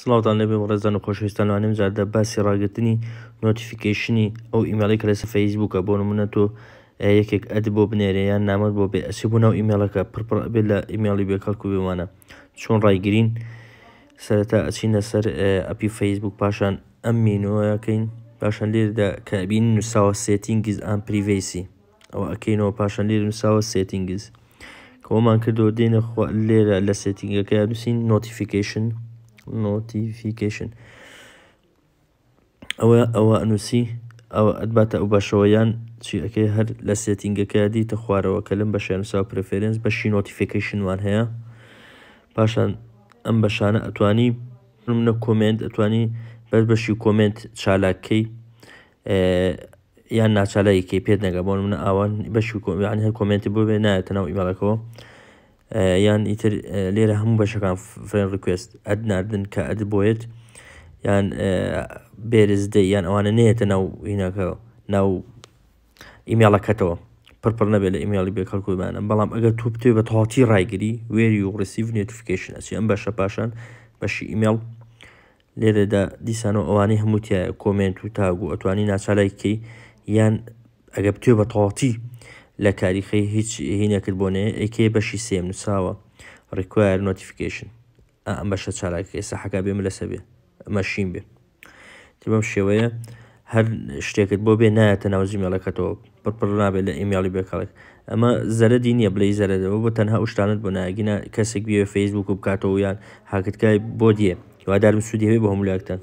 سڵاوان لەبێ ڕێزان و خۆشویستانوانم زیادە باسی ڕاگرتنی نۆتیفیکیشنی ئەو ئیممەڵی کە لە سفەیزبووکە بۆ نمونە تۆ یەکێک ئەد بۆ بنێرەیان نامەت بۆ بێ ئەسی بوونەوە ئیممەڵەکە پڕپڕ بێت لە ئیممەڵی بێکەڵکو بێمانە چۆن ڕایگرین سەرەتا ئەچینە سەر ئەپی فەیسبوک پاشان ئەم مینۆەکەین پاشان لێردا کابین نووساوە سێتینگیز ئەم پریڤیسی ئەوە ئەکەینەوە پاشان لێر نووساوە سێتینگیز کەمان کردەوە دێنە لێرە لە سێتینگەکە نووسین نۆتیفیکیشن نۆتیفیکیشن ئەوە ئەوە ئەنووسی ئەوە ئەتباتە ئەو باشەوەیان چی ئەەکەی هەر لە سێتینگەکەدی تە خوارەوە کە لەم بەشیانسا پرفرنس بەشی نۆتیفیکیشنوان هەیە پاشان ئەم بەشانە ئەتوانی منە کۆمنت ئەتوانی بەر بەشی کۆمنت چالاکەی یان ناچالایکی پێت نەگە بۆن منە ئاوان بەشی کۆمیان هەر کۆمنتی بۆ بێ نایەتەنەوە ئیمالەکەەوە یان ئیتر لێرە هەموو بەشەکان فرێن ڕکوست ئەد نردن کە ئەد بۆیت یان بێرزدەی یان ئەوانە نێتە ناو هینەکە ناو ئیمێڵەکەتەوە پڕپڕ نەبێت لە ئیمێڵی بێ کەلکوبانە بەڵام ئەگەر تو بتێ بە تاڵاتی ڕایگیری وێری و ڕسیڤ نێتفیکیشن ئەچ ئەم بەشە پاشان بەشی ئیمێڵ لێرەدا دیسانەوە ئەوانەی هەمووتیە کۆمنت و تاگو ئەتوانی ناچالایکی یان ئەگە بتێ بە تاڵاتی لە کاریخی هیچ هینەکردبوونێ ئەیکێ بەشی سێم نووساوە ڕیکوار نۆتیفیکیشن ئەم بەشە چالاکی ئێستا حەکە بێمە لەسە بێ مەشین بێ بەم شێوەیە هەر شتێکت بۆ بێ نایەتە ناو زیمێڵەکەتەوە پڕپڕ نابێت لە ئیممیالی بێکڵێک ئەمە زەرەدی نییە بلی زەرەوە بۆ تەنها شتانت بۆ ناگینە کەسێک بێ فەیسبوک و بکاتەوە یان هاکتکای بۆ دیە هوادارم سوودیێ بە هەمولاکتن